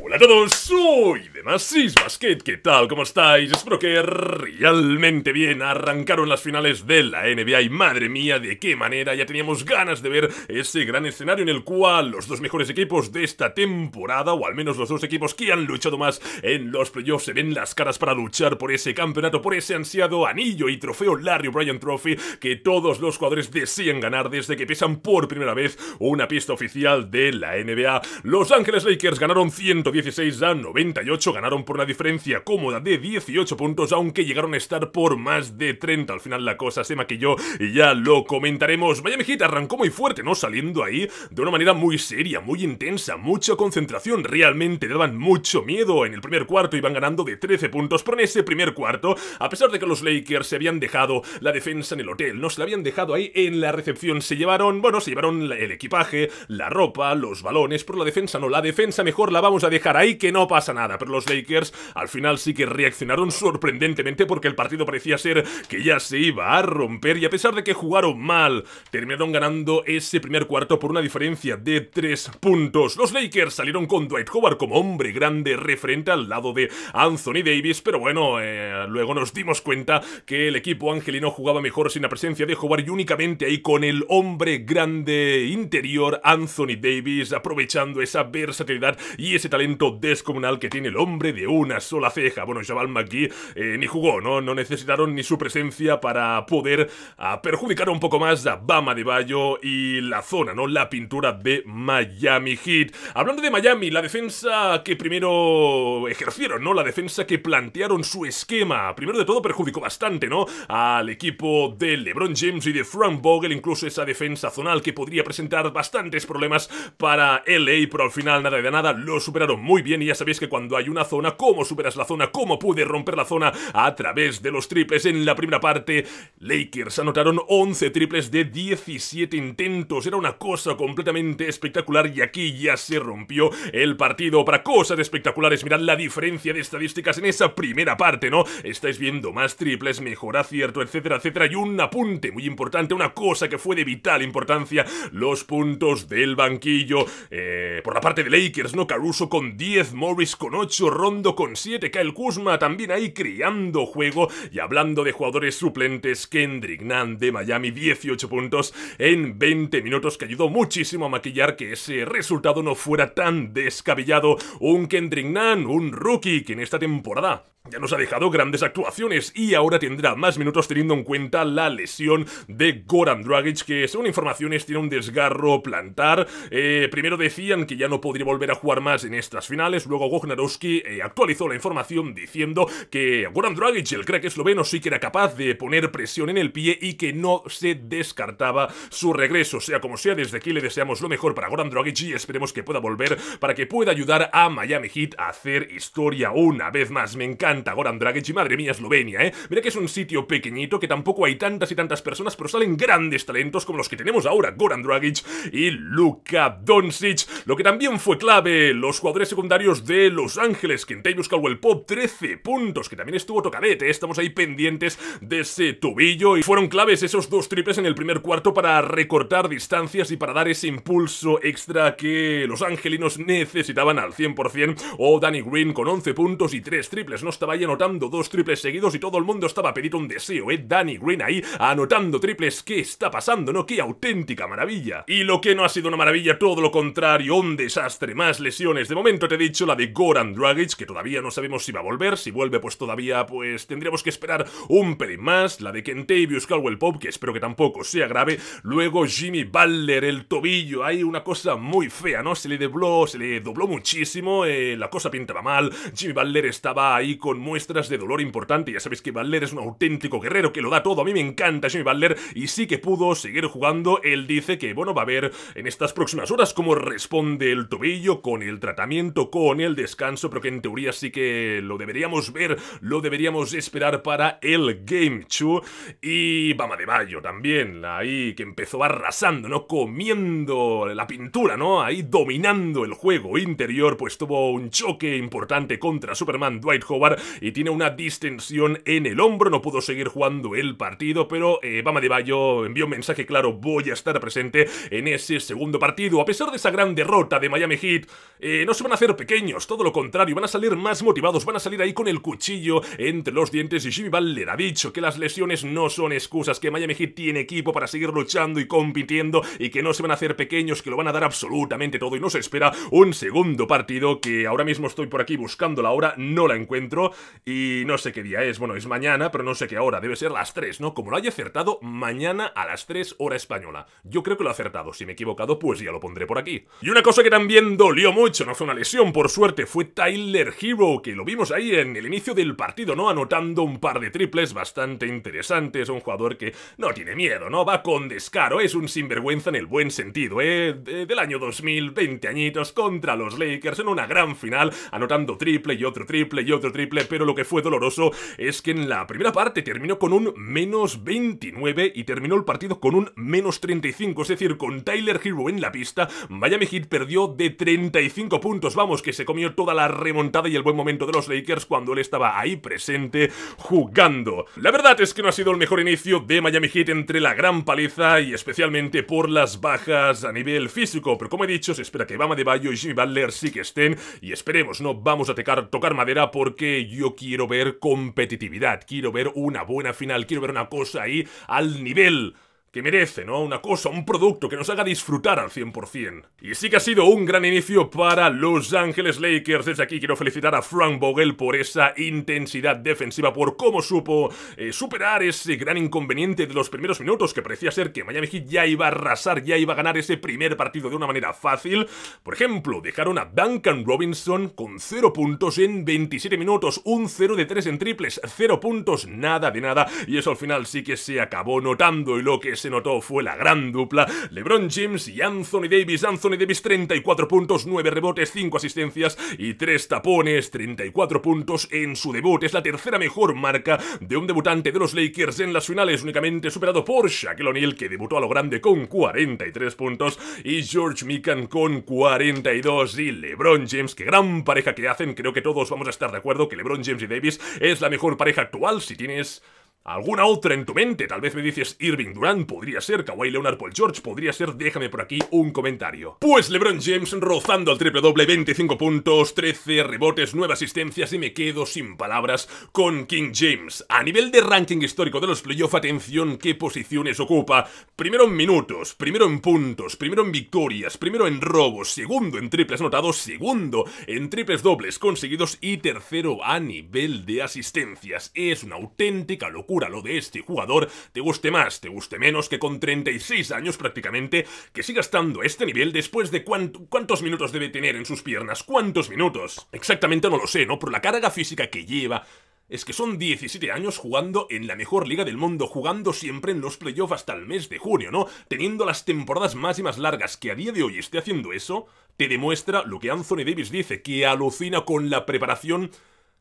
Hola a todos, soy Demasis Basket, ¿qué tal? ¿Cómo estáis? Espero que realmente bien arrancaron las finales de la NBA y madre mía, de qué manera ya teníamos ganas de ver ese gran escenario en el cual los dos mejores equipos de esta temporada, o al menos los dos equipos que han luchado más en los playoffs, se ven las caras para luchar por ese campeonato, por ese ansiado anillo y trofeo Larry O'Brien Trophy que todos los jugadores desean ganar desde que pesan por primera vez una pista oficial de la NBA. Los Ángeles Lakers ganaron 100 116 a 98, ganaron por una diferencia cómoda de 18 puntos, aunque llegaron a estar por más de 30. Al final la cosa se maquilló y ya lo comentaremos. Vaya Heat arrancó muy fuerte, ¿no? Saliendo ahí de una manera muy seria, muy intensa, mucha concentración. Realmente le daban mucho miedo. En el primer cuarto iban ganando de 13 puntos, pero en ese primer cuarto, a pesar de que los Lakers se habían dejado la defensa en el hotel, no se la habían dejado ahí en la recepción, se llevaron, bueno, se llevaron el equipaje, la ropa, los balones, por la defensa no, la defensa mejor la vamos a dejar ahí que no pasa nada, pero los Lakers al final sí que reaccionaron sorprendentemente porque el partido parecía ser que ya se iba a romper y a pesar de que jugaron mal, terminaron ganando ese primer cuarto por una diferencia de tres puntos. Los Lakers salieron con Dwight Howard como hombre grande referente al lado de Anthony Davis, pero bueno, eh, luego nos dimos cuenta que el equipo angelino jugaba mejor sin la presencia de Howard y únicamente ahí con el hombre grande interior Anthony Davis aprovechando esa versatilidad y ese talento descomunal que tiene el hombre de una sola ceja. Bueno, Jabal McGee eh, ni jugó, ¿no? No necesitaron ni su presencia para poder ah, perjudicar un poco más a Bama de Bayo y la zona, ¿no? La pintura de Miami Heat. Hablando de Miami, la defensa que primero ejercieron, ¿no? La defensa que plantearon su esquema. Primero de todo perjudicó bastante, ¿no? Al equipo de LeBron James y de Frank Vogel, incluso esa defensa zonal que podría presentar bastantes problemas para LA, pero al final nada de nada lo superaron muy bien y ya sabéis que cuando hay una zona, cómo superas la zona, cómo pude romper la zona a través de los triples en la primera parte. Lakers anotaron 11 triples de 17 intentos, era una cosa completamente espectacular y aquí ya se rompió el partido para cosas espectaculares. Mirad la diferencia de estadísticas en esa primera parte, ¿no? Estáis viendo más triples, mejor acierto, etcétera, etcétera. Y un apunte muy importante, una cosa que fue de vital importancia, los puntos del banquillo. Eh, por la parte de Lakers, ¿no? Caruso con 10, Morris con 8, Rondo con 7, Kyle Kuzma también ahí criando juego. Y hablando de jugadores suplentes, Kendrick Nunn de Miami, 18 puntos en 20 minutos, que ayudó muchísimo a maquillar que ese resultado no fuera tan descabellado. Un Kendrick Nunn, un rookie que en esta temporada ya nos ha dejado grandes actuaciones y ahora tendrá más minutos teniendo en cuenta la lesión de Goran Dragic que según informaciones tiene un desgarro plantar. Eh, primero decían que ya no podría volver a jugar más en estas finales, luego Wojnarowski eh, actualizó la información diciendo que Goran Dragic, el crack esloveno, sí que era capaz de poner presión en el pie y que no se descartaba su regreso. Sea como sea, desde aquí le deseamos lo mejor para Goran Dragic y esperemos que pueda volver para que pueda ayudar a Miami Heat a hacer historia una vez más. Me encanta Goran Dragic y madre mía Eslovenia, ¿eh? Mira que es un sitio pequeñito que tampoco hay tantas y tantas personas, pero salen grandes talentos como los que tenemos ahora, Goran Dragic y Luka Doncic. Lo que también fue clave, los jugadores secundarios de Los Ángeles, Kentavious Caldwell Pop, 13 puntos, que también estuvo tocadete, ¿eh? estamos ahí pendientes de ese tubillo y fueron claves esos dos triples en el primer cuarto para recortar distancias y para dar ese impulso extra que los angelinos necesitaban al 100% o Danny Green con 11 puntos y tres triples, no está estaba ahí anotando dos triples seguidos y todo el mundo estaba pedido un deseo, ¿eh? Danny Green ahí anotando triples. ¿Qué está pasando, no? ¡Qué auténtica maravilla! Y lo que no ha sido una maravilla, todo lo contrario, un desastre. Más lesiones. De momento te he dicho la de Goran Dragic, que todavía no sabemos si va a volver. Si vuelve, pues todavía, pues tendríamos que esperar un pelín más. La de Kentavius Caldwell Pop, que espero que tampoco sea grave. Luego Jimmy Baller, el tobillo. Hay una cosa muy fea, ¿no? Se le dobló, se le dobló muchísimo. Eh, la cosa pintaba mal. Jimmy Butler estaba ahí con muestras de dolor importante. Ya sabéis que valer es un auténtico guerrero que lo da todo. A mí me encanta Jimmy valer y sí que pudo seguir jugando. Él dice que, bueno, va a ver en estas próximas horas cómo responde el tobillo con el tratamiento, con el descanso, pero que en teoría sí que lo deberíamos ver, lo deberíamos esperar para el Game 2. Y Bama de Mayo también, ahí que empezó arrasando, ¿no? Comiendo la pintura, ¿no? Ahí dominando el juego interior, pues tuvo un choque importante contra Superman Dwight Howard y tiene una distensión en el hombro, no pudo seguir jugando el partido, pero eh, Bama de Bayo envió un mensaje claro, voy a estar presente en ese segundo partido. A pesar de esa gran derrota de Miami Heat, eh, no se van a hacer pequeños, todo lo contrario, van a salir más motivados, van a salir ahí con el cuchillo entre los dientes y Jimmy le ha dicho que las lesiones no son excusas, que Miami Heat tiene equipo para seguir luchando y compitiendo y que no se van a hacer pequeños, que lo van a dar absolutamente todo y no se espera un segundo partido que ahora mismo estoy por aquí buscando la hora, no la encuentro, y no sé qué día es, bueno, es mañana, pero no sé qué hora, debe ser las 3, ¿no? Como lo haya acertado, mañana a las 3 hora española. Yo creo que lo ha acertado, si me he equivocado, pues ya lo pondré por aquí. Y una cosa que también dolió mucho, no fue una lesión, por suerte, fue Tyler Hero, que lo vimos ahí en el inicio del partido, ¿no? Anotando un par de triples bastante interesantes, un jugador que no tiene miedo, ¿no? Va con descaro, es un sinvergüenza en el buen sentido, ¿eh? del año 2020 añitos contra los Lakers en una gran final, anotando triple y otro triple y otro triple pero lo que fue doloroso es que en la primera parte terminó con un menos 29 y terminó el partido con un menos 35, es decir, con Tyler Hero en la pista, Miami Heat perdió de 35 puntos, vamos, que se comió toda la remontada y el buen momento de los Lakers cuando él estaba ahí presente jugando. La verdad es que no ha sido el mejor inicio de Miami Heat entre la gran paliza y especialmente por las bajas a nivel físico, pero como he dicho, se espera que Bama de Bayo y Jimmy Butler sí que estén y esperemos, no vamos a tocar madera porque yo quiero ver competitividad, quiero ver una buena final, quiero ver una cosa ahí al nivel que merece, ¿no? Una cosa, un producto que nos haga disfrutar al 100%. Y sí que ha sido un gran inicio para Los Ángeles Lakers. Desde aquí quiero felicitar a Frank Vogel por esa intensidad defensiva, por cómo supo eh, superar ese gran inconveniente de los primeros minutos que parecía ser que Miami Heat ya iba a arrasar, ya iba a ganar ese primer partido de una manera fácil. Por ejemplo, dejaron a Duncan Robinson con 0 puntos en 27 minutos, un 0 de 3 en triples, 0 puntos, nada de nada. Y eso al final sí que se acabó notando y lo que se notó fue la gran dupla LeBron James y Anthony Davis. Anthony Davis 34 puntos, 9 rebotes, 5 asistencias y 3 tapones, 34 puntos en su debut. Es la tercera mejor marca de un debutante de los Lakers en las finales, únicamente superado por Shaquille O'Neal que debutó a lo grande con 43 puntos y George Mikan con 42 y LeBron James, qué gran pareja que hacen, creo que todos vamos a estar de acuerdo que LeBron James y Davis es la mejor pareja actual si tienes Alguna otra en tu mente, tal vez me dices Irving Durant, podría ser Kawhi Leonard Paul George, podría ser, déjame por aquí un comentario. Pues LeBron James rozando al triple doble, 25 puntos, 13 rebotes, 9 asistencias y me quedo sin palabras con King James. A nivel de ranking histórico de los playoffs, atención qué posiciones ocupa. Primero en minutos, primero en puntos, primero en victorias, primero en robos, segundo en triples anotados, segundo en triples dobles conseguidos y tercero a nivel de asistencias. Es una auténtica locura lo de este jugador, te guste más, te guste menos, que con 36 años prácticamente, que siga estando a este nivel después de cuántos minutos debe tener en sus piernas, cuántos minutos. Exactamente no lo sé, ¿no? Por la carga física que lleva, es que son 17 años jugando en la mejor liga del mundo, jugando siempre en los playoffs hasta el mes de junio, ¿no? Teniendo las temporadas más y más largas que a día de hoy esté haciendo eso, te demuestra lo que Anthony Davis dice, que alucina con la preparación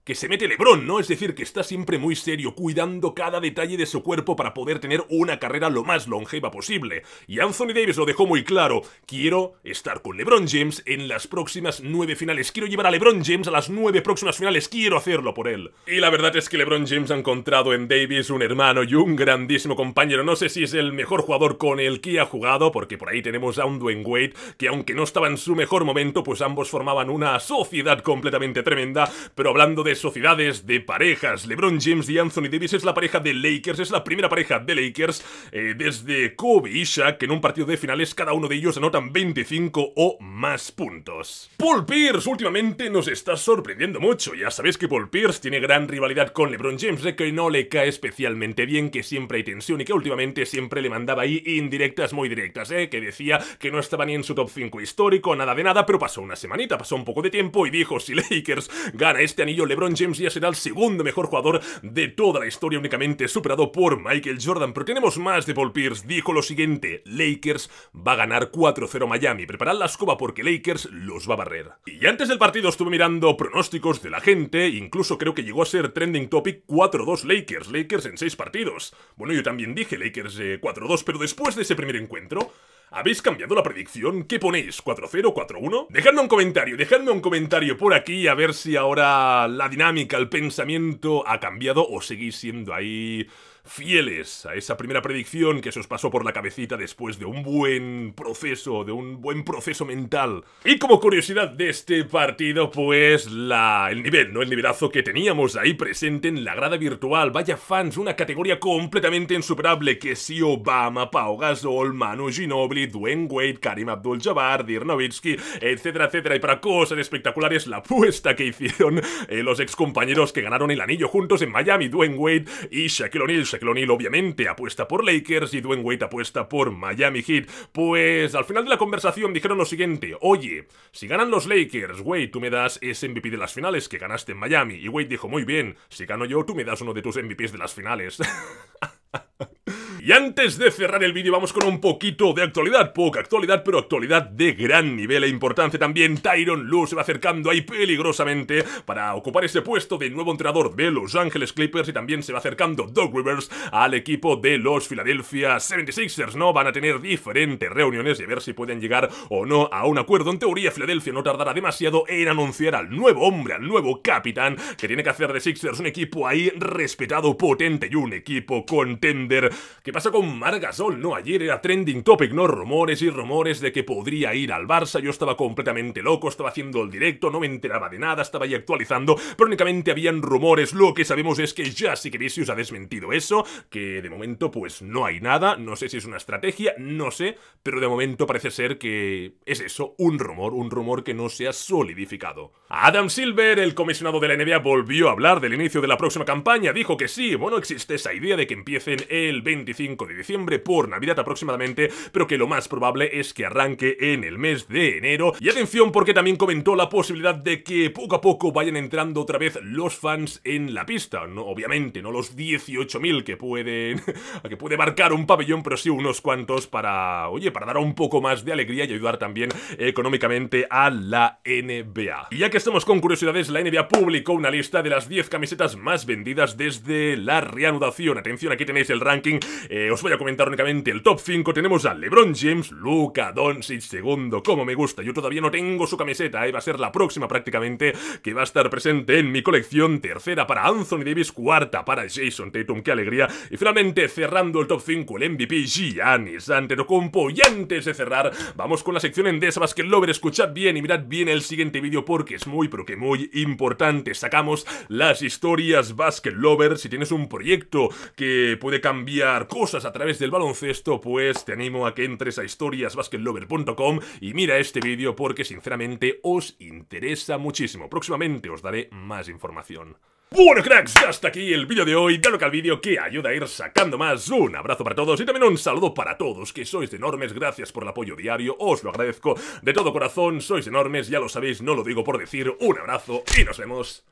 que se mete Lebron, ¿no? Es decir, que está siempre muy serio, cuidando cada detalle de su cuerpo para poder tener una carrera lo más longeva posible. Y Anthony Davis lo dejó muy claro, quiero estar con LeBron James en las próximas nueve finales, quiero llevar a LeBron James a las nueve próximas finales, quiero hacerlo por él. Y la verdad es que LeBron James ha encontrado en Davis un hermano y un grandísimo compañero, no sé si es el mejor jugador con el que ha jugado, porque por ahí tenemos a un Dwayne Wade, que aunque no estaba en su mejor momento, pues ambos formaban una sociedad completamente tremenda, pero hablando de sociedades, de parejas. LeBron James y Anthony Davis es la pareja de Lakers, es la primera pareja de Lakers eh, desde Kobe y Shaq, que en un partido de finales cada uno de ellos anotan 25 o más puntos. Paul Pierce últimamente nos está sorprendiendo mucho. Ya sabéis que Paul Pierce tiene gran rivalidad con LeBron James, que no le cae especialmente bien, que siempre hay tensión y que últimamente siempre le mandaba ahí indirectas muy directas, eh, que decía que no estaba ni en su top 5 histórico, nada de nada, pero pasó una semanita, pasó un poco de tiempo y dijo si Lakers gana este anillo, LeBron James ya será el segundo mejor jugador de toda la historia, únicamente superado por Michael Jordan. Pero tenemos más de Paul Pierce. Dijo lo siguiente, Lakers va a ganar 4-0 Miami. Preparad la escoba porque Lakers los va a barrer. Y antes del partido estuve mirando pronósticos de la gente, incluso creo que llegó a ser trending topic 4-2 Lakers, Lakers en 6 partidos. Bueno, yo también dije Lakers 4-2, eh, pero después de ese primer encuentro... ¿Habéis cambiado la predicción? ¿Qué ponéis? ¿4-0? ¿4-1? Dejadme un comentario, dejadme un comentario por aquí a ver si ahora la dinámica, el pensamiento ha cambiado o seguís siendo ahí fieles a esa primera predicción que se os pasó por la cabecita después de un buen proceso, de un buen proceso mental. Y como curiosidad de este partido, pues la, el nivel, ¿no? El nivelazo que teníamos ahí presente en la grada virtual. Vaya fans, una categoría completamente insuperable que si Obama, Pau Gasol, Manu Ginobili, Dwayne Wade, Karim Abdul-Jabbar, Dirk Nowitzki, etcétera, etcétera. Y para cosas espectaculares, la apuesta que hicieron eh, los los excompañeros que ganaron el anillo juntos en Miami, Dwayne Wade y Shaquille O'Neal Shaquille obviamente apuesta por Lakers y Dwayne Wade apuesta por Miami Heat. Pues al final de la conversación dijeron lo siguiente, oye, si ganan los Lakers, Wade, tú me das ese MVP de las finales que ganaste en Miami. Y Wade dijo, muy bien, si gano yo, tú me das uno de tus MVPs de las finales. Y antes de cerrar el vídeo vamos con un poquito de actualidad, poca actualidad, pero actualidad de gran nivel e importancia también. Tyron Lue se va acercando ahí peligrosamente para ocupar ese puesto de nuevo entrenador de Los Ángeles Clippers y también se va acercando Doug Rivers al equipo de los Philadelphia 76ers, ¿no? Van a tener diferentes reuniones y a ver si pueden llegar o no a un acuerdo. En teoría, Filadelfia no tardará demasiado en anunciar al nuevo hombre, al nuevo capitán, que tiene que hacer de Sixers un equipo ahí respetado, potente y un equipo contender pasa con Margasol No, ayer era trending topic, ¿no? Rumores y rumores de que podría ir al Barça. Yo estaba completamente loco, estaba haciendo el directo, no me enteraba de nada, estaba ahí actualizando, pero únicamente habían rumores. Lo que sabemos es que ya si queréis si ha desmentido eso, que de momento pues no hay nada, no sé si es una estrategia, no sé, pero de momento parece ser que es eso, un rumor, un rumor que no se ha solidificado. Adam Silver, el comisionado de la NBA, volvió a hablar del inicio de la próxima campaña, dijo que sí, bueno, existe esa idea de que empiecen el 25 de diciembre por Navidad aproximadamente, pero que lo más probable es que arranque en el mes de enero. Y atención porque también comentó la posibilidad de que poco a poco vayan entrando otra vez los fans en la pista. obviamente, no los 18.000 que pueden... que puede marcar un pabellón, pero sí unos cuantos para... oye, para dar un poco más de alegría y ayudar también económicamente a la NBA. Y ya que estamos con curiosidades, la NBA publicó una lista de las 10 camisetas más vendidas desde la reanudación. Atención, aquí tenéis el ranking eh, os voy a comentar únicamente el top 5. Tenemos a LeBron James, Luca Doncic segundo. Como me gusta, yo todavía no tengo su camiseta. Eh, va a ser la próxima prácticamente que va a estar presente en mi colección. Tercera para Anthony Davis, cuarta para Jason Tatum. ¡Qué alegría! Y finalmente cerrando el top 5, el MVP Giannis Antetokounmpo. Y antes de cerrar, vamos con la sección Endesa Basket Lover. Escuchad bien y mirad bien el siguiente vídeo porque es muy, pero que muy importante. Sacamos las historias Basket Lover. Si tienes un proyecto que puede cambiar cosas a través del baloncesto, pues te animo a que entres a historiasbasketlover.com y mira este vídeo porque sinceramente os interesa muchísimo. Próximamente os daré más información. Bueno cracks, ya hasta aquí el vídeo de hoy, dale like al vídeo que ayuda a ir sacando más, un abrazo para todos y también un saludo para todos que sois enormes, gracias por el apoyo diario, os lo agradezco de todo corazón, sois enormes, ya lo sabéis, no lo digo por decir, un abrazo y nos vemos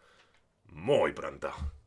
muy pronto.